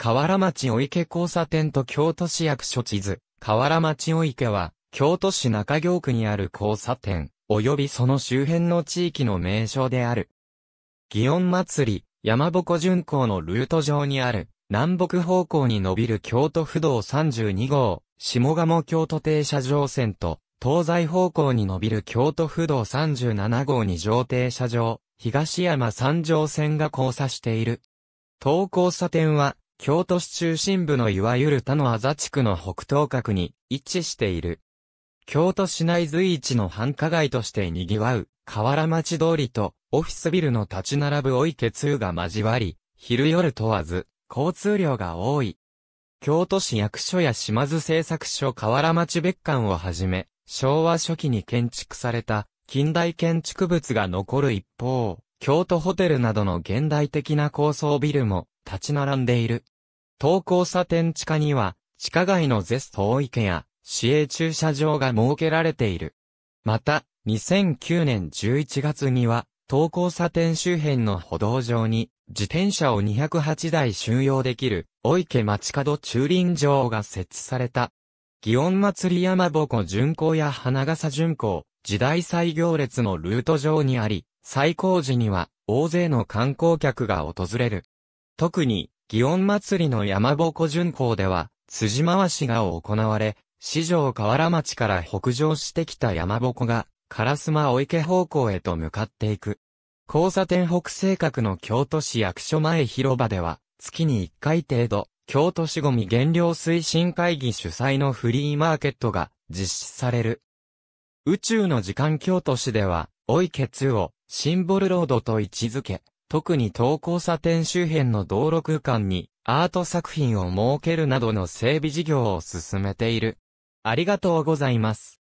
河原町お池交差点と京都市役所地図。河原町お池は、京都市中京区にある交差点、及びその周辺の地域の名称である。祇園祭り、山鉾巡行のルート上にある、南北方向に伸びる京都府道32号、下鴨京都停車場線と、東西方向に伸びる京都府道37号に条停車場、東山三条線が交差している。東交差点は、京都市中心部のいわゆる他のあざ地区の北東角に位置している。京都市内随一の繁華街として賑わう、河原町通りと、オフィスビルの立ち並ぶお池通が交わり、昼夜問わず、交通量が多い。京都市役所や島津製作所河原町別館をはじめ、昭和初期に建築された、近代建築物が残る一方、京都ホテルなどの現代的な高層ビルも立ち並んでいる。東交差点地下には、地下街のゼスト大池や、市営駐車場が設けられている。また、2009年11月には、東交差点周辺の歩道上に、自転車を208台収容できる、お池町角駐輪場が設置された。祇園祭山鉾巡行や花笠巡行、時代祭行列のルート上にあり、最高時には、大勢の観光客が訪れる。特に、祇園祭の山鉾巡行では、辻回しが行われ、四条河原町から北上してきた山鉾が、烏丸お池方向へと向かっていく。交差点北西角の京都市役所前広場では、月に1回程度、京都市ゴミ減量推進会議主催のフリーマーケットが実施される。宇宙の時間京都市では、お池通をシンボルロードと位置づけ、特に東交差点周辺の道路空間にアート作品を設けるなどの整備事業を進めている。ありがとうございます。